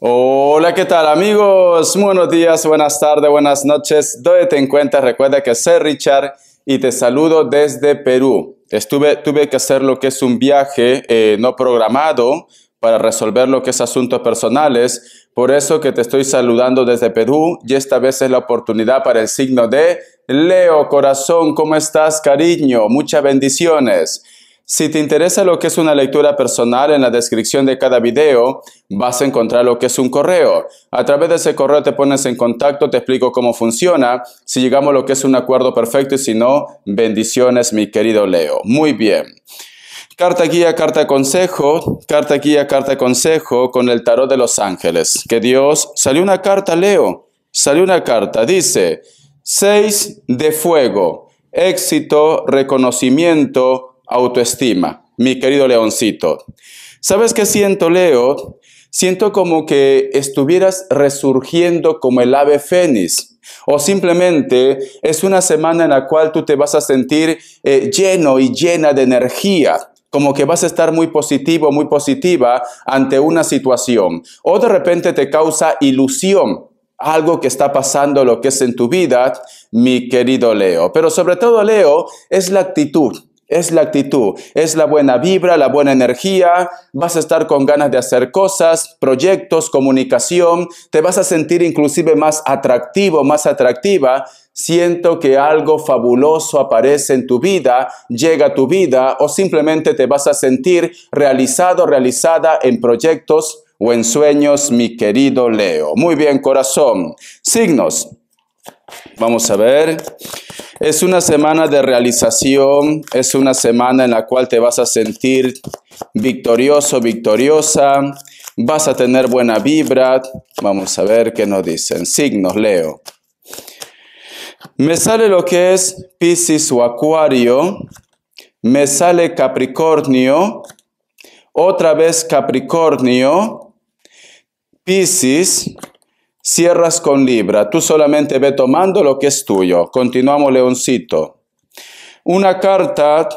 Hola, ¿qué tal amigos? Buenos días, buenas tardes, buenas noches. ¿Dónde te encuentras? Recuerda que soy Richard y te saludo desde Perú. Estuve, tuve que hacer lo que es un viaje eh, no programado para resolver lo que es asuntos personales. Por eso que te estoy saludando desde Perú y esta vez es la oportunidad para el signo de Leo, corazón, ¿cómo estás, cariño? Muchas bendiciones. Si te interesa lo que es una lectura personal, en la descripción de cada video vas a encontrar lo que es un correo. A través de ese correo te pones en contacto, te explico cómo funciona, si llegamos a lo que es un acuerdo perfecto y si no, bendiciones mi querido Leo. Muy bien. Carta guía, carta consejo, carta guía, carta consejo con el tarot de los ángeles. Que Dios, salió una carta, Leo, salió una carta, dice, seis de fuego, éxito, reconocimiento, autoestima, mi querido leoncito. ¿Sabes qué siento, Leo? Siento como que estuvieras resurgiendo como el ave fénix. O simplemente es una semana en la cual tú te vas a sentir eh, lleno y llena de energía como que vas a estar muy positivo, muy positiva ante una situación. O de repente te causa ilusión algo que está pasando, lo que es en tu vida, mi querido Leo. Pero sobre todo, Leo, es la actitud. Es la actitud, es la buena vibra, la buena energía, vas a estar con ganas de hacer cosas, proyectos, comunicación, te vas a sentir inclusive más atractivo, más atractiva. Siento que algo fabuloso aparece en tu vida, llega a tu vida o simplemente te vas a sentir realizado, realizada en proyectos o en sueños, mi querido Leo. Muy bien, corazón. Signos. Vamos a ver. Es una semana de realización, es una semana en la cual te vas a sentir victorioso, victoriosa, vas a tener buena vibra. Vamos a ver qué nos dicen. Signos, Leo. Me sale lo que es Piscis o Acuario, me sale Capricornio, otra vez Capricornio, Pisces, Cierras con Libra, tú solamente ve tomando lo que es tuyo. Continuamos, Leoncito. Una carta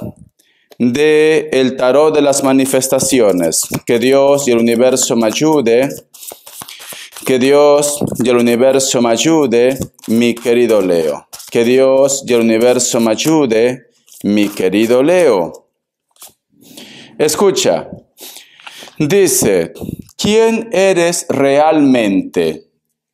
de el tarot de las manifestaciones. Que Dios y el universo me ayude. Que Dios y el universo me ayude, mi querido Leo. Que Dios y el universo me ayude, mi querido Leo. Escucha, dice, ¿quién eres realmente?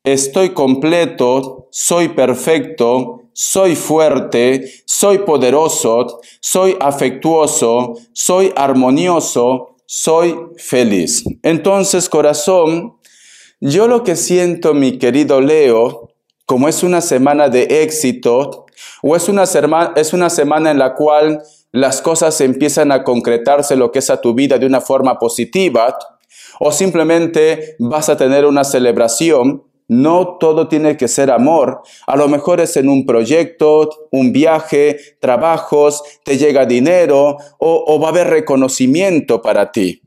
estoy completo, soy perfecto, soy fuerte, soy poderoso, soy afectuoso, soy armonioso, soy feliz. Entonces, corazón, yo lo que siento, mi querido Leo, como es una semana de éxito, o es una, es una semana en la cual las cosas empiezan a concretarse lo que es a tu vida de una forma positiva, o simplemente vas a tener una celebración, no todo tiene que ser amor. A lo mejor es en un proyecto, un viaje, trabajos, te llega dinero o, va a haber reconocimiento para ti.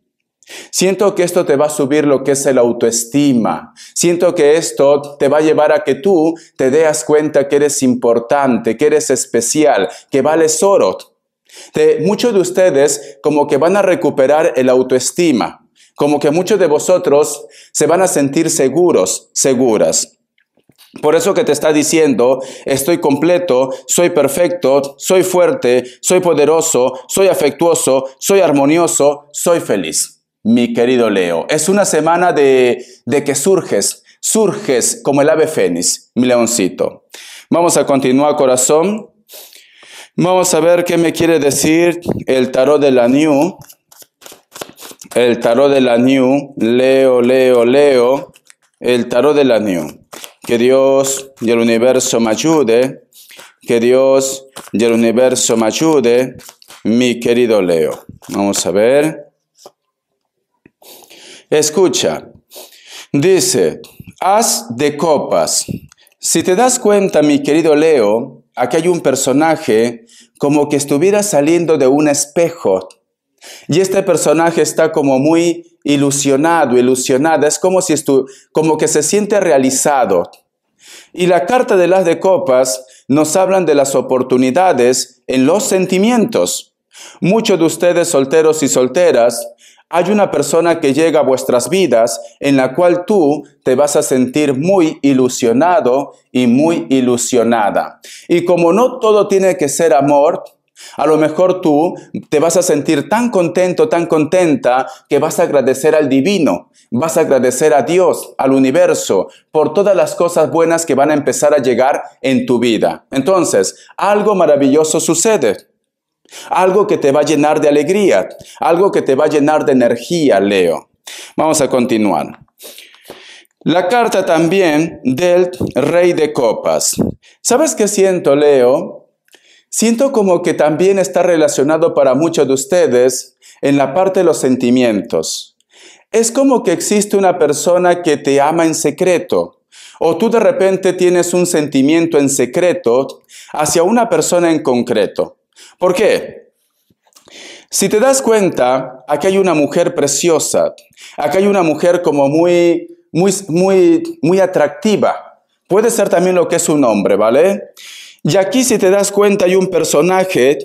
Siento que esto te va a subir lo que es el autoestima. Siento que esto te va a llevar a que tú te des cuenta que eres importante, que eres especial, que vales oro. De, muchos de ustedes como que van a recuperar el autoestima como que muchos de vosotros se van a sentir seguros, seguras. Por eso que te está diciendo, estoy completo, soy perfecto, soy fuerte, soy poderoso, soy afectuoso, soy armonioso, soy feliz. Mi querido Leo, es una semana de, que surges, surges como el ave fénix, mi leoncito. Vamos a continuar, corazón. Vamos a ver qué me quiere decir el tarot de la New el tarot de la New, Leo, Leo, Leo, el tarot de la New. Que Dios y el universo me ayude, que Dios y el universo me ayude, mi querido Leo. Vamos a ver. Escucha, dice, haz de copas. Si te das cuenta, mi querido Leo, aquí hay un personaje como que estuviera saliendo de un espejo y este personaje está como muy ilusionado, ilusionada, es como si como que se siente realizado. Y la carta de las de copas nos hablan de las oportunidades en los sentimientos. Muchos de ustedes solteros y solteras, hay una persona que llega a vuestras vidas en la cual tú te vas a sentir muy ilusionado y muy ilusionada. Y como no todo tiene que ser amor, a lo mejor tú te vas a sentir tan contento, tan contenta, que vas a agradecer al divino, vas a agradecer a Dios, al universo, por todas las cosas buenas que van a empezar a llegar en tu vida. Entonces, algo maravilloso sucede. Algo que te va a llenar de alegría, algo que te va a llenar de energía, Leo. Vamos a continuar. La carta también del rey de copas. ¿Sabes qué siento, Leo? Siento como que también está relacionado para muchos de ustedes en la parte de los sentimientos. Es como que existe una persona que te ama en secreto. O tú de repente tienes un sentimiento en secreto hacia una persona en concreto. ¿Por qué? Si te das cuenta, aquí hay una mujer preciosa, Aquí hay una mujer como muy, muy, muy, muy atractiva. Puede ser también lo que es un hombre, ¿vale? Y aquí si te das cuenta hay un personaje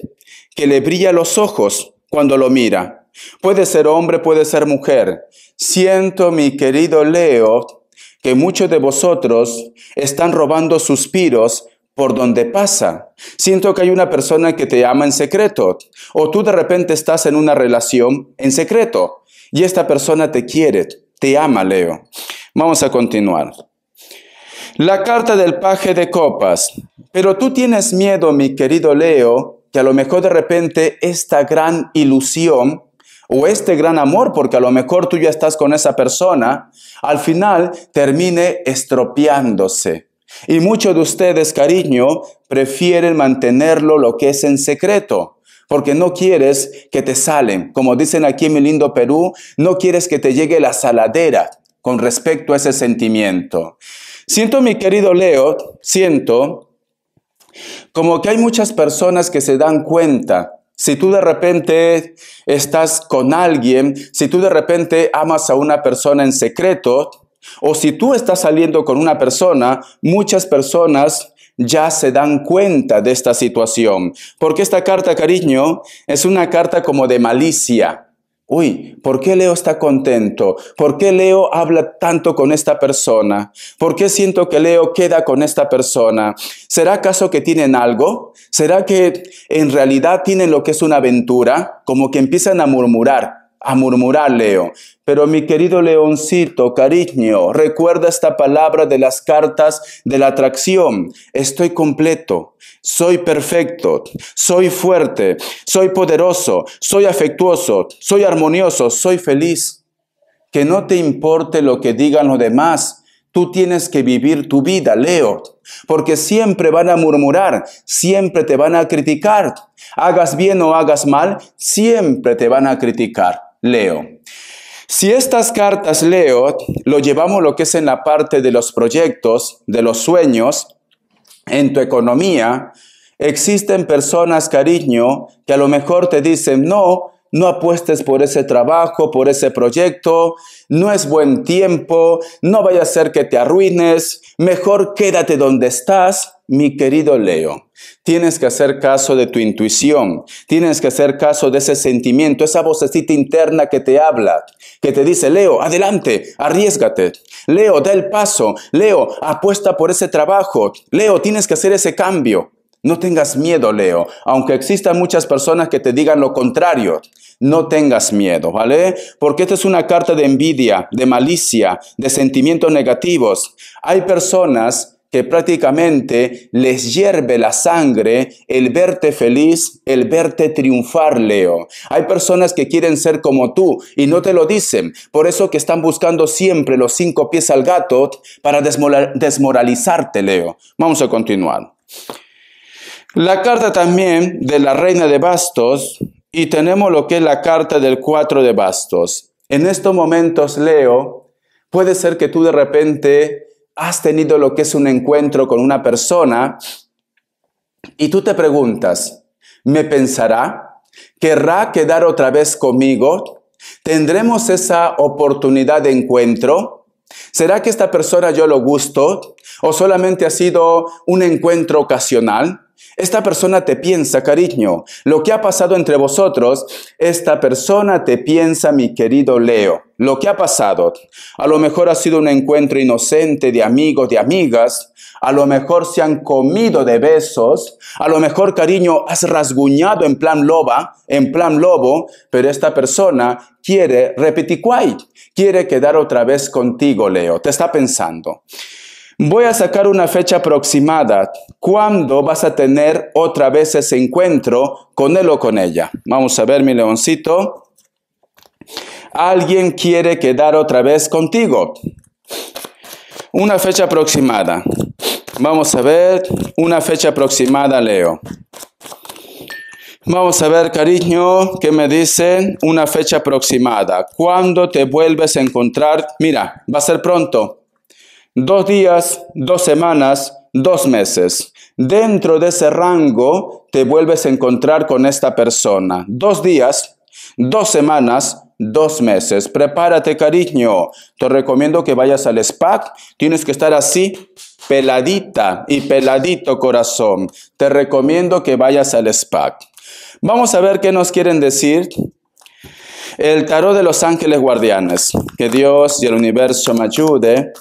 que le brilla los ojos cuando lo mira. Puede ser hombre, puede ser mujer. Siento, mi querido Leo, que muchos de vosotros están robando suspiros por donde pasa. Siento que hay una persona que te ama en secreto o tú de repente estás en una relación en secreto y esta persona te quiere, te ama, Leo. Vamos a continuar. La carta del paje de copas. Pero tú tienes miedo, mi querido Leo, que a lo mejor de repente esta gran ilusión o este gran amor, porque a lo mejor tú ya estás con esa persona, al final termine estropeándose. Y muchos de ustedes, cariño, prefieren mantenerlo lo que es en secreto, porque no quieres que te salen, como dicen aquí en mi lindo Perú, no quieres que te llegue la saladera con respecto a ese sentimiento. Siento, mi querido Leo, siento como que hay muchas personas que se dan cuenta. Si tú de repente estás con alguien, si tú de repente amas a una persona en secreto, o si tú estás saliendo con una persona, muchas personas ya se dan cuenta de esta situación. Porque esta carta, cariño, es una carta como de malicia. Uy, ¿por qué Leo está contento? ¿Por qué Leo habla tanto con esta persona? ¿Por qué siento que Leo queda con esta persona? ¿Será acaso que tienen algo? ¿Será que en realidad tienen lo que es una aventura? Como que empiezan a murmurar a murmurar, Leo. Pero mi querido leoncito, cariño, recuerda esta palabra de las cartas de la atracción. Estoy completo, soy perfecto, soy fuerte, soy poderoso, soy afectuoso, soy armonioso, soy feliz. Que no te importe lo que digan los demás. Tú tienes que vivir tu vida, Leo, porque siempre van a murmurar, siempre te van a criticar. Hagas bien o hagas mal, siempre te van a criticar. Leo. Si estas cartas Leo lo llevamos lo que es en la parte de los proyectos, de los sueños, en tu economía, existen personas, cariño, que a lo mejor te dicen, no, no apuestes por ese trabajo, por ese proyecto, no es buen tiempo, no vaya a ser que te arruines, mejor quédate donde estás. Mi querido Leo, tienes que hacer caso de tu intuición, tienes que hacer caso de ese sentimiento, esa vocecita interna que te habla, que te dice, Leo, adelante, arriesgate, Leo, da el paso, Leo, apuesta por ese trabajo, Leo, tienes que hacer ese cambio. No tengas miedo, Leo, aunque existan muchas personas que te digan lo contrario. No tengas miedo, ¿vale? Porque esta es una carta de envidia, de malicia, de sentimientos negativos. Hay personas que prácticamente les hierve la sangre el verte feliz, el verte triunfar, Leo. Hay personas que quieren ser como tú y no te lo dicen. Por eso que están buscando siempre los cinco pies al gato para desmoralizarte, Leo. Vamos a continuar. La carta también de la reina de bastos y tenemos lo que es la carta del cuatro de bastos. En estos momentos, Leo, puede ser que tú de repente has tenido lo que es un encuentro con una persona y tú te preguntas, ¿me pensará? ¿Querrá quedar otra vez conmigo? ¿Tendremos esa oportunidad de encuentro? ¿Será que esta persona yo lo gusto? ¿O solamente ha sido un encuentro ocasional? Esta persona te piensa, cariño. Lo que ha pasado entre vosotros, esta persona te piensa, mi querido Leo. Lo que ha pasado. A lo mejor ha sido un encuentro inocente de amigos, de amigas. A lo mejor se han comido de besos. A lo mejor, cariño, has rasguñado en plan loba, en plan lobo. Pero esta persona quiere repetir Quiere quedar otra vez contigo, Leo. Te está pensando. Voy a sacar una fecha aproximada. ¿Cuándo vas a tener otra vez ese encuentro con él o con ella? Vamos a ver, mi leoncito. Alguien quiere quedar otra vez contigo. Una fecha aproximada. Vamos a ver, una fecha aproximada, Leo. Vamos a ver, cariño, ¿qué me dicen? Una fecha aproximada. ¿Cuándo te vuelves a encontrar? Mira, va a ser pronto. Dos días, dos semanas, dos meses. Dentro de ese rango te vuelves a encontrar con esta persona. Dos días, dos semanas, dos meses. Prepárate, cariño. Te recomiendo que vayas al SPAC. Tienes que estar así, peladita y peladito corazón. Te recomiendo que vayas al SPAC. Vamos a ver qué nos quieren decir. El tarot de los ángeles guardianes. Que Dios y el universo me ayude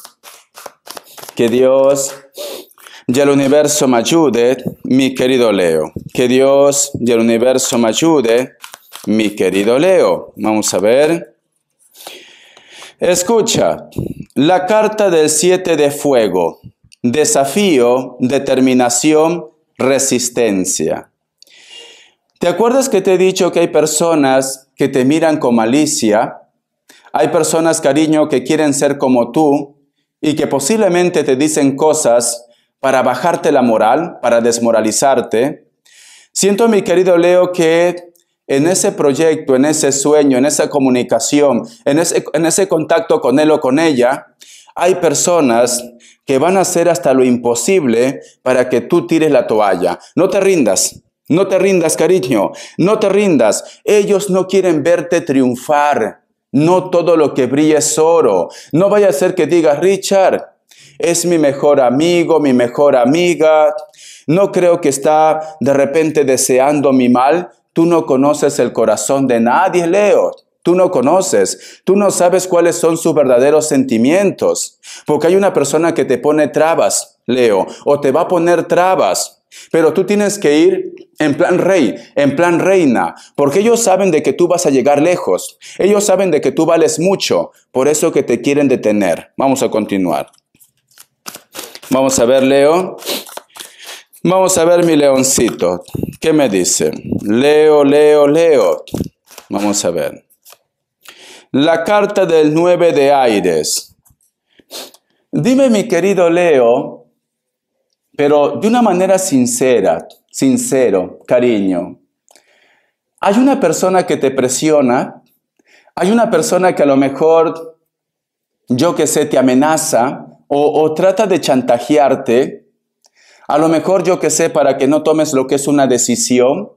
que Dios y el universo me ayude, mi querido Leo. Que Dios y el universo me ayude, mi querido Leo. Vamos a ver. Escucha, la carta del siete de fuego. Desafío, determinación, resistencia. ¿Te acuerdas que te he dicho que hay personas que te miran con malicia? Hay personas, cariño, que quieren ser como tú, y que posiblemente te dicen cosas para bajarte la moral, para desmoralizarte, siento, mi querido Leo, que en ese proyecto, en ese sueño, en esa comunicación, en ese, en ese contacto con él o con ella, hay personas que van a hacer hasta lo imposible para que tú tires la toalla. No te rindas, no te rindas, cariño, no te rindas. Ellos no quieren verte triunfar. No todo lo que brilla es oro. No vaya a ser que digas, Richard, es mi mejor amigo, mi mejor amiga. No creo que está de repente deseando mi mal. Tú no conoces el corazón de nadie, Leo. Tú no conoces, tú no sabes cuáles son sus verdaderos sentimientos, porque hay una persona que te pone trabas, Leo, o te va a poner trabas, pero tú tienes que ir en plan rey, en plan reina, porque ellos saben de que tú vas a llegar lejos, ellos saben de que tú vales mucho, por eso que te quieren detener. Vamos a continuar. Vamos a ver, Leo. Vamos a ver mi leoncito. ¿Qué me dice? Leo, Leo, Leo. Vamos a ver. La carta del 9 de Aires. Dime, mi querido Leo, pero de una manera sincera, sincero, cariño. Hay una persona que te presiona, hay una persona que a lo mejor, yo que sé, te amenaza o, trata de chantajearte, a lo mejor yo que sé, para que no tomes lo que es una decisión,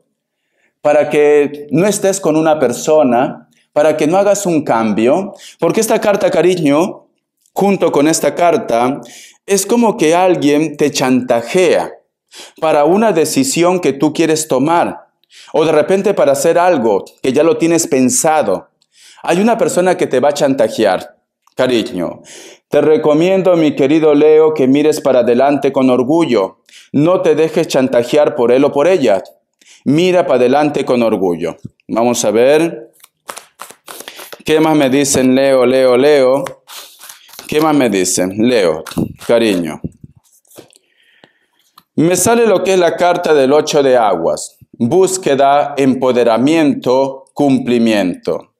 para que no estés con una persona, para que no hagas un cambio, porque esta carta, cariño, junto con esta carta, es como que alguien te chantajea para una decisión que tú quieres tomar o de repente para hacer algo que ya lo tienes pensado. Hay una persona que te va a chantajear, cariño. Te recomiendo, mi querido Leo, que mires para adelante con orgullo. No te dejes chantajear por él o por ella. Mira para adelante con orgullo. Vamos a ver. ¿Qué más me dicen Leo, Leo, Leo? ¿Qué más me dicen? Leo, cariño. Me sale lo que es la carta del Ocho de aguas. Búsqueda, empoderamiento, cumplimiento.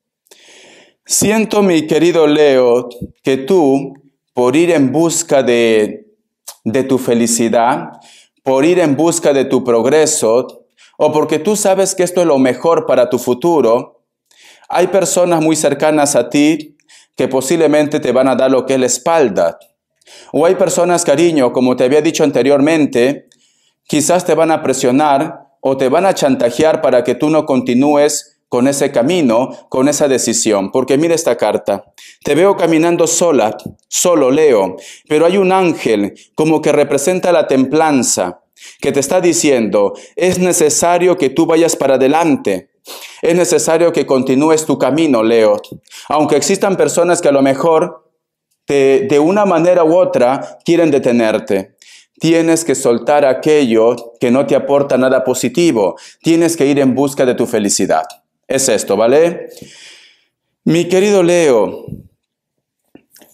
Siento, mi querido Leo, que tú, por ir en busca de, de tu felicidad, por ir en busca de tu progreso, o porque tú sabes que esto es lo mejor para tu futuro, hay personas muy cercanas a ti que posiblemente te van a dar lo que es la espalda. O hay personas, cariño, como te había dicho anteriormente, quizás te van a presionar o te van a chantajear para que tú no continúes con ese camino, con esa decisión. Porque mira esta carta. Te veo caminando sola, solo leo, pero hay un ángel como que representa la templanza, que te está diciendo, es necesario que tú vayas para adelante. Es necesario que continúes tu camino, Leo. Aunque existan personas que a lo mejor de una manera u otra quieren detenerte. Tienes que soltar aquello que no te aporta nada positivo. Tienes que ir en busca de tu felicidad. Es esto, ¿vale? Mi querido Leo,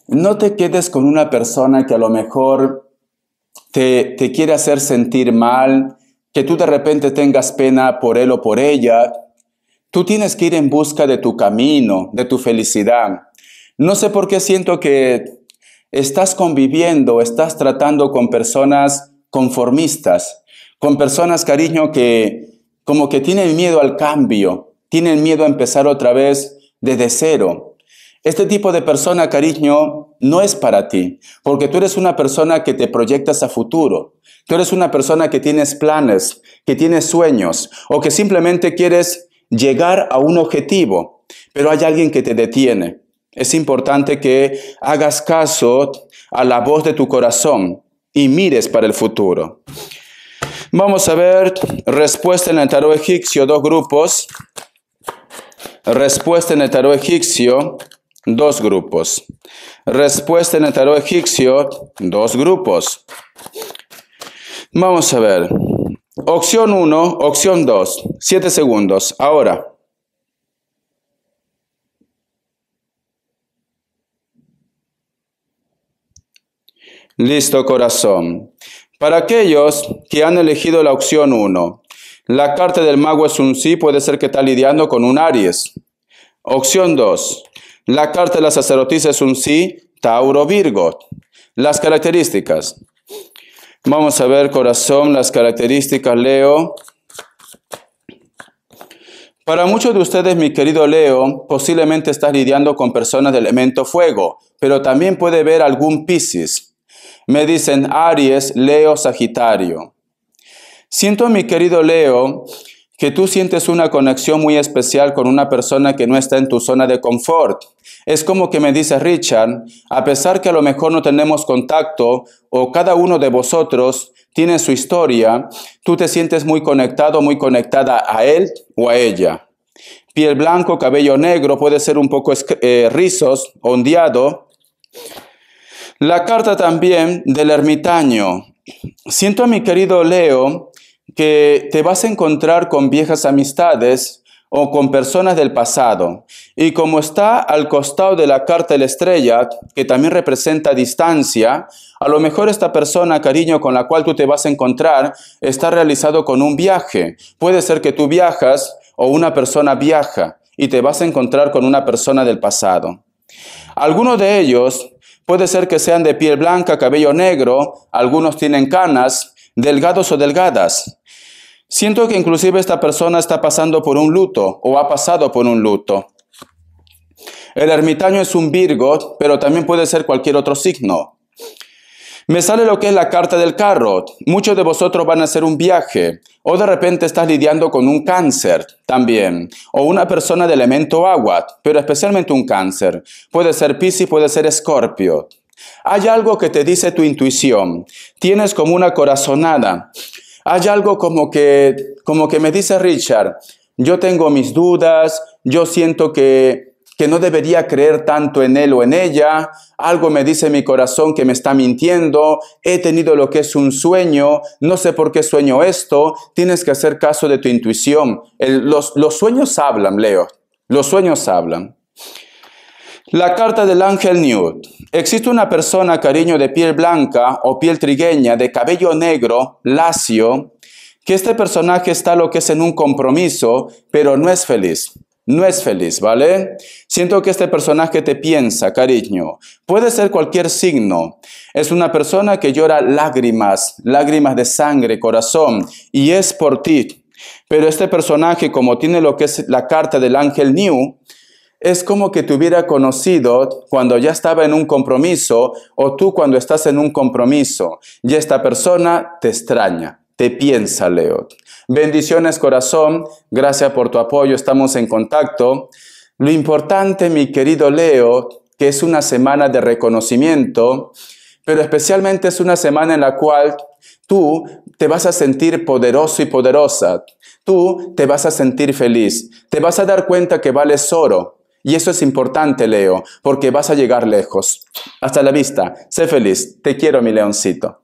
no te quedes con una persona que a lo mejor te, te quiere hacer sentir mal, que tú de repente tengas pena por él o por ella, Tú tienes que ir en busca de tu camino, de tu felicidad. No sé por qué siento que estás conviviendo, estás tratando con personas conformistas, con personas, cariño, que como que tienen miedo al cambio, tienen miedo a empezar otra vez desde cero. Este tipo de persona, cariño, no es para ti, porque tú eres una persona que te proyectas a futuro, tú eres una persona que tienes planes, que tienes sueños, o que simplemente quieres llegar a un objetivo, pero hay alguien que te detiene. Es importante que hagas caso a la voz de tu corazón y mires para el futuro. Vamos a ver respuesta en el tarot egipcio, dos grupos. Respuesta en el tarot egipcio, dos grupos. Respuesta en el tarot egipcio, dos grupos. Vamos a ver. Opción 1, opción 2, 7 segundos. Ahora. Listo corazón. Para aquellos que han elegido la opción 1, la carta del mago es un sí, puede ser que está lidiando con un Aries. Opción 2, la carta de la sacerdotisa es un sí, Tauro Virgo. Las características. Vamos a ver, corazón, las características, Leo. Para muchos de ustedes, mi querido Leo, posiblemente estás lidiando con personas de elemento fuego, pero también puede ver algún Piscis. Me dicen Aries, Leo, Sagitario. Siento, mi querido Leo, que tú sientes una conexión muy especial con una persona que no está en tu zona de confort. Es como que me dice Richard, a pesar que a lo mejor no tenemos contacto o cada uno de vosotros tiene su historia, tú te sientes muy conectado, muy conectada a él o a ella. Piel blanco, cabello negro, puede ser un poco eh, rizos, ondeado. La carta también del ermitaño. Siento a mi querido Leo que te vas a encontrar con viejas amistades o con personas del pasado. Y como está al costado de la carta de la estrella, que también representa distancia, a lo mejor esta persona, cariño, con la cual tú te vas a encontrar, está realizado con un viaje. Puede ser que tú viajas o una persona viaja y te vas a encontrar con una persona del pasado. Algunos de ellos puede ser que sean de piel blanca, cabello negro, algunos tienen canas, delgados o delgadas. Siento que inclusive esta persona está pasando por un luto o ha pasado por un luto. El ermitaño es un Virgo, pero también puede ser cualquier otro signo. Me sale lo que es la carta del carro. Muchos de vosotros van a hacer un viaje o de repente estás lidiando con un cáncer también o una persona de elemento agua, pero especialmente un cáncer. Puede ser Piscis, puede ser Escorpio. Hay algo que te dice tu intuición. Tienes como una corazonada. Hay algo como que, como que me dice Richard, yo tengo mis dudas, yo siento que, que no debería creer tanto en él o en ella, algo me dice mi corazón que me está mintiendo, he tenido lo que es un sueño, no sé por qué sueño esto, tienes que hacer caso de tu intuición. los, los sueños hablan, Leo, los sueños hablan. La carta del ángel Newt. Existe una persona, cariño, de piel blanca o piel trigueña, de cabello negro, lacio, que este personaje está lo que es en un compromiso, pero no es feliz. No es feliz, ¿vale? Siento que este personaje te piensa, cariño. Puede ser cualquier signo. Es una persona que llora lágrimas, lágrimas de sangre, corazón, y es por ti. Pero este personaje, como tiene lo que es la carta del ángel New, es como que te hubiera conocido cuando ya estaba en un compromiso o tú cuando estás en un compromiso y esta persona te extraña, te piensa, Leo. Bendiciones, corazón. Gracias por tu apoyo. Estamos en contacto. Lo importante, mi querido Leo, que es una semana de reconocimiento, pero especialmente es una semana en la cual tú te vas a sentir poderoso y poderosa. Tú te vas a sentir feliz. Te vas a dar cuenta que vales oro, y eso es importante, Leo, porque vas a llegar lejos. Hasta la vista. Sé feliz. Te quiero, mi leoncito.